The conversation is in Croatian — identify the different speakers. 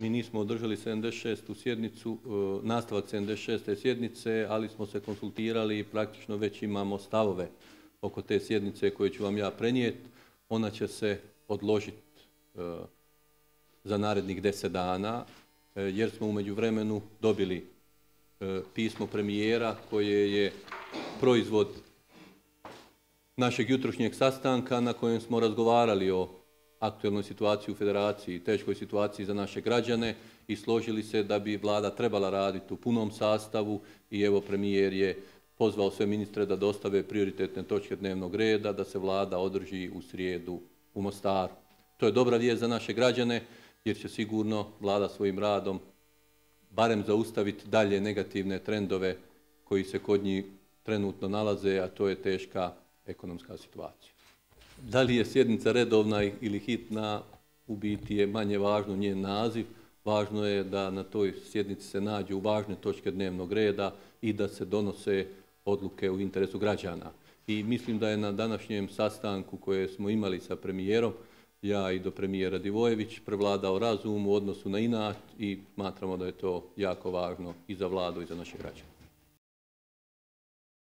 Speaker 1: Mi nismo održali 76. sjednicu, e, nastavak 76. sjednice, ali smo se konsultirali i praktično već imamo stavove oko te sjednice koje ću vam ja prenijeti. Ona će se odložiti e, za narednih deset dana, e, jer smo u međuvremenu dobili pismo premijera koje je proizvod našeg jutrošnjeg sastanka na kojem smo razgovarali o aktualnoj situaciji u federaciji, teškoj situaciji za naše građane i složili se da bi vlada trebala raditi u punom sastavu i evo premijer je pozvao sve ministre da dostave prioritetne točke dnevnog reda, da se vlada održi u srijedu u Mostaru. To je dobra vijest za naše građane jer će sigurno vlada svojim radom barem zaustaviti dalje negativne trendove koji se kod njih trenutno nalaze, a to je teška ekonomska situacija da li je sjednica redovna ili hitna, u biti je manje važno njen naziv, važno je da na toj sjednici se nađu važne točke dnevnog reda i da se donose odluke u interesu građana. I mislim da je na današnjem sastanku koje smo imali sa premijerom, ja i do premijera Divojević, prevladao razum u odnosu na inat i smatramo da je to jako važno i za vladu i za naše građane.